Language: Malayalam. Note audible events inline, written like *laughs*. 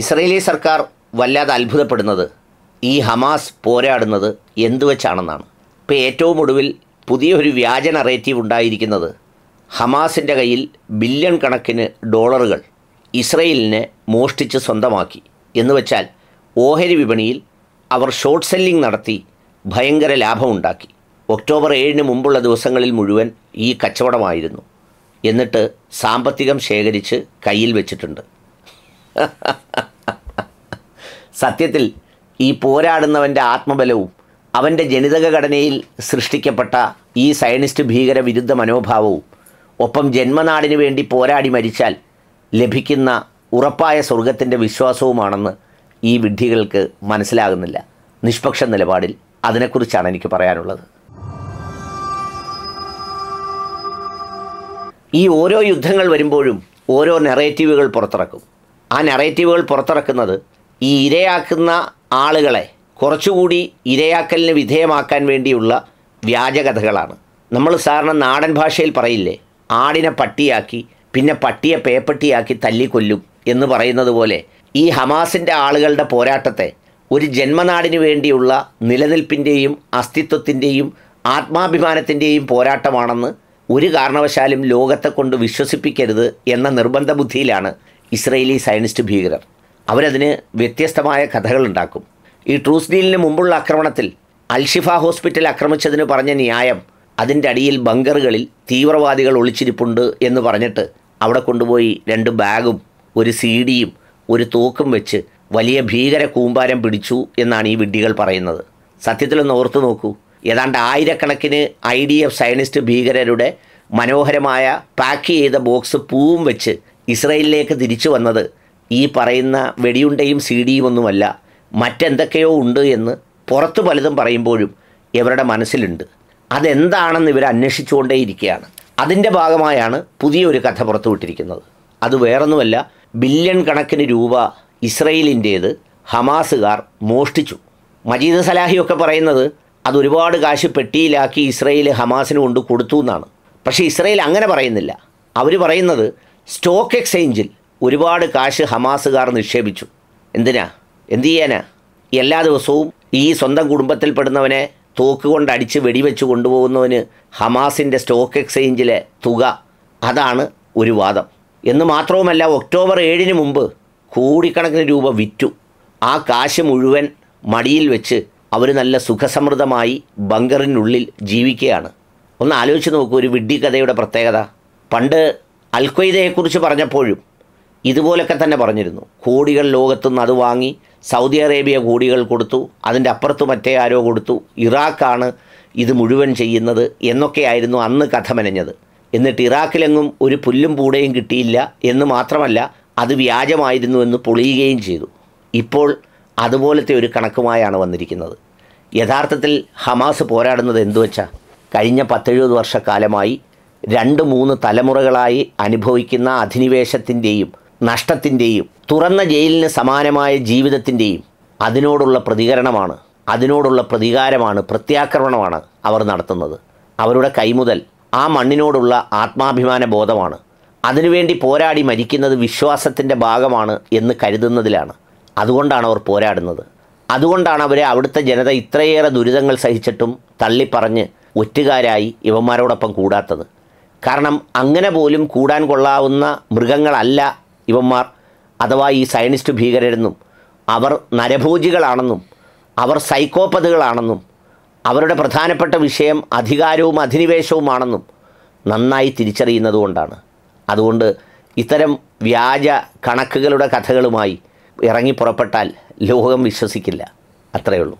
ഇസ്രയേലി സർക്കാർ വല്ലാതെ അത്ഭുതപ്പെടുന്നത് ഈ ഹമാസ് പോരാടുന്നത് എന്തു വെച്ചാണെന്നാണ് ഇപ്പോൾ ഏറ്റവും ഒടുവിൽ പുതിയൊരു വ്യാജ നറേറ്റീവ് ഉണ്ടായിരിക്കുന്നത് ഹമാസിൻ്റെ കയ്യിൽ ബില്യൺ കണക്കിന് ഡോളറുകൾ ഇസ്രയേലിനെ മോഷ്ടിച്ച് സ്വന്തമാക്കി എന്ന് വെച്ചാൽ ഓഹരി വിപണിയിൽ അവർ ഷോർട്ട് സെല്ലിംഗ് നടത്തി ഭയങ്കര ലാഭമുണ്ടാക്കി ഒക്ടോബർ ഏഴിന് മുമ്പുള്ള ദിവസങ്ങളിൽ മുഴുവൻ ഈ കച്ചവടമായിരുന്നു എന്നിട്ട് സാമ്പത്തികം ശേഖരിച്ച് കയ്യിൽ വെച്ചിട്ടുണ്ട് *laughs* സത്യത്തിൽ ഈ പോരാടുന്നവൻ്റെ ആത്മബലവും അവൻ്റെ ജനിതക ഘടനയിൽ സൃഷ്ടിക്കപ്പെട്ട ഈ സയനിസ്റ്റ് ഭീകര വിരുദ്ധ മനോഭാവവും ഒപ്പം ജന്മനാടിനു വേണ്ടി പോരാടി മരിച്ചാൽ ലഭിക്കുന്ന ഉറപ്പായ സ്വർഗത്തിൻ്റെ വിശ്വാസവുമാണെന്ന് ഈ വിഡ്ഢികൾക്ക് മനസ്സിലാകുന്നില്ല നിഷ്പക്ഷ നിലപാടിൽ അതിനെക്കുറിച്ചാണ് എനിക്ക് പറയാനുള്ളത് ഈ ഓരോ യുദ്ധങ്ങൾ വരുമ്പോഴും ഓരോ നെറേറ്റീവുകൾ പുറത്തിറക്കും ആ നെറേറ്റീവുകൾ പുറത്തിറക്കുന്നത് ഈ ഇരയാക്കുന്ന ആളുകളെ കുറച്ചുകൂടി ഇരയാക്കലിന് വിധേയമാക്കാൻ വേണ്ടിയുള്ള വ്യാജകഥകളാണ് നമ്മൾ സാറിന് നാടൻ ഭാഷയിൽ പറയില്ലേ ആടിനെ പട്ടിയാക്കി പിന്നെ പട്ടിയെ പേപ്പട്ടിയാക്കി തല്ലിക്കൊല്ലും എന്ന് പറയുന്നത് പോലെ ഈ ഹമാസിൻ്റെ ആളുകളുടെ പോരാട്ടത്തെ ഒരു ജന്മനാടിന് വേണ്ടിയുള്ള നിലനിൽപ്പിൻ്റെയും അസ്തിത്വത്തിൻ്റെയും ആത്മാഭിമാനത്തിൻ്റെയും പോരാട്ടമാണെന്ന് ഒരു കാരണവശാലും ലോകത്തെ കൊണ്ട് വിശ്വസിപ്പിക്കരുത് എന്ന നിർബന്ധ ബുദ്ധിയിലാണ് ഇസ്രയേലി സയനിസ്റ്റ് ഭീകരർ അവരതിന് വ്യത്യസ്തമായ കഥകളുണ്ടാക്കും ഈ ട്രൂസ് ഡീലിന് മുമ്പുള്ള ആക്രമണത്തിൽ അൽഷിഫ ഹോസ്പിറ്റൽ ആക്രമിച്ചതിന് പറഞ്ഞ ന്യായം അതിൻ്റെ അടിയിൽ ബങ്കറുകളിൽ തീവ്രവാദികൾ ഒളിച്ചിരിപ്പുണ്ട് എന്ന് പറഞ്ഞിട്ട് അവിടെ കൊണ്ടുപോയി രണ്ട് ബാഗും ഒരു സീഡിയും ഒരു തോക്കും വെച്ച് വലിയ ഭീകര കൂമ്പാരം പിടിച്ചു എന്നാണ് ഈ വിഡ്ഢികൾ പറയുന്നത് സത്യത്തിലൊന്ന് ഓർത്തു നോക്കൂ ഏതാണ്ട് ആയിരക്കണക്കിന് ഐ ഡി എഫ് സയനിസ്റ്റ് ഭീകരരുടെ മനോഹരമായ പാക്ക് ചെയ്ത ബോക്സ് പൂവും വെച്ച് ഇസ്രയേലിലേക്ക് തിരിച്ചു വന്നത് ഈ പറയുന്ന വെടിയുണ്ടയും സി ഡിയും ഒന്നുമല്ല മറ്റെന്തൊക്കെയോ ഉണ്ട് എന്ന് പുറത്ത് പലതും പറയുമ്പോഴും ഇവരുടെ മനസ്സിലുണ്ട് അതെന്താണെന്ന് ഇവർ അന്വേഷിച്ചുകൊണ്ടേയിരിക്കുകയാണ് അതിൻ്റെ ഭാഗമായാണ് പുതിയൊരു കഥ പുറത്തുവിട്ടിരിക്കുന്നത് അത് വേറൊന്നുമല്ല ബില്യൺ കണക്കിന് രൂപ ഇസ്രയേലിൻ്റേത് ഹമാസുകാർ മോഷ്ടിച്ചു മജീദ് സലാഹിയൊക്കെ പറയുന്നത് അത് ഒരുപാട് കാശ് പെട്ടിയിലാക്കി ഇസ്രയേൽ ഹമാസിന് കൊണ്ട് കൊടുത്തു എന്നാണ് പക്ഷേ ഇസ്രയേൽ അങ്ങനെ പറയുന്നില്ല അവർ പറയുന്നത് സ്റ്റോക്ക് എക്സ്ചേഞ്ചിൽ ഒരുപാട് കാശ് ഹമാസുകാർ നിക്ഷേപിച്ചു എന്തിനാ എന്ത് ചെയ്യാനാ എല്ലാ ദിവസവും ഈ സ്വന്തം കുടുംബത്തിൽപ്പെടുന്നവനെ തോക്ക് അടിച്ച് വെടിവെച്ച് കൊണ്ടുപോകുന്നവന് ഹമാസിൻ്റെ സ്റ്റോക്ക് എക്സ്ചേഞ്ചിലെ തുക അതാണ് ഒരു വാദം എന്ന് മാത്രവുമല്ല ഒക്ടോബർ ഏഴിന് മുമ്പ് കോടിക്കണക്കിന് രൂപ വിറ്റു ആ കാശ് മുഴുവൻ മടിയിൽ വെച്ച് അവർ നല്ല സുഖസമൃദ്ധമായി ബങ്കറിനുള്ളിൽ ജീവിക്കുകയാണ് ഒന്ന് ആലോചിച്ച് നോക്കൂ ഒരു വിഡ്ഢിക്കഥയുടെ കഥയുടെ പ്രത്യേകത പണ്ട് അൽഖ്വയ്ദയെക്കുറിച്ച് പറഞ്ഞപ്പോഴും ഇതുപോലൊക്കെ തന്നെ പറഞ്ഞിരുന്നു കോടികൾ ലോകത്തുനിന്ന് അത് വാങ്ങി സൗദി അറേബ്യ കോടികൾ കൊടുത്തു അതിൻ്റെ അപ്പുറത്ത് മറ്റേ ആരോ കൊടുത്തു ഇറാഖാണ് ഇത് മുഴുവൻ ചെയ്യുന്നത് എന്നൊക്കെയായിരുന്നു അന്ന് കഥ മെനഞ്ഞത് എന്നിട്ട് ഇറാഖിലെങ്ങും ഒരു പുല്ലും പൂടയും കിട്ടിയില്ല എന്ന് മാത്രമല്ല അത് വ്യാജമായിരുന്നു എന്ന് പൊളിയുകയും ചെയ്തു ഇപ്പോൾ അതുപോലത്തെ ഒരു കണക്കുമായാണ് വന്നിരിക്കുന്നത് യഥാർത്ഥത്തിൽ ഹമാസ് പോരാടുന്നത് വെച്ചാൽ കഴിഞ്ഞ പത്തെഴുപത് വർഷക്കാലമായി രണ്ട് മൂന്ന് തലമുറകളായി അനുഭവിക്കുന്ന അധിനിവേശത്തിൻ്റെയും നഷ്ടത്തിൻ്റെയും തുറന്ന ജയിലിന് സമാനമായ ജീവിതത്തിൻ്റെയും അതിനോടുള്ള പ്രതികരണമാണ് അതിനോടുള്ള പ്രതികാരമാണ് പ്രത്യാക്രമണമാണ് അവർ നടത്തുന്നത് അവരുടെ കൈമുതൽ ആ മണ്ണിനോടുള്ള ആത്മാഭിമാന ബോധമാണ് അതിനുവേണ്ടി പോരാടി മരിക്കുന്നത് വിശ്വാസത്തിൻ്റെ ഭാഗമാണ് എന്ന് കരുതുന്നതിലാണ് അതുകൊണ്ടാണ് അവർ പോരാടുന്നത് അതുകൊണ്ടാണ് അവരെ അവിടുത്തെ ജനത ഇത്രയേറെ ദുരിതങ്ങൾ സഹിച്ചിട്ടും തള്ളിപ്പറഞ്ഞ് ഒറ്റുകാരായി ഇവന്മാരോടൊപ്പം കൂടാത്തത് കാരണം അങ്ങനെ പോലും കൂടാൻ കൊള്ളാവുന്ന മൃഗങ്ങളല്ല ഇവന്മാർ അഥവാ ഈ സയനിസ്റ്റ് ഭീകരരെന്നും അവർ നരഭോജികളാണെന്നും അവർ സൈക്കോപ്പതുകളാണെന്നും അവരുടെ പ്രധാനപ്പെട്ട വിഷയം അധികാരവും അധിനിവേശവുമാണെന്നും നന്നായി തിരിച്ചറിയുന്നതുകൊണ്ടാണ് അതുകൊണ്ട് ഇത്തരം വ്യാജ കണക്കുകളുടെ കഥകളുമായി ഇറങ്ങി പുറപ്പെട്ടാൽ ലോകം വിശ്വസിക്കില്ല അത്രയുള്ളൂ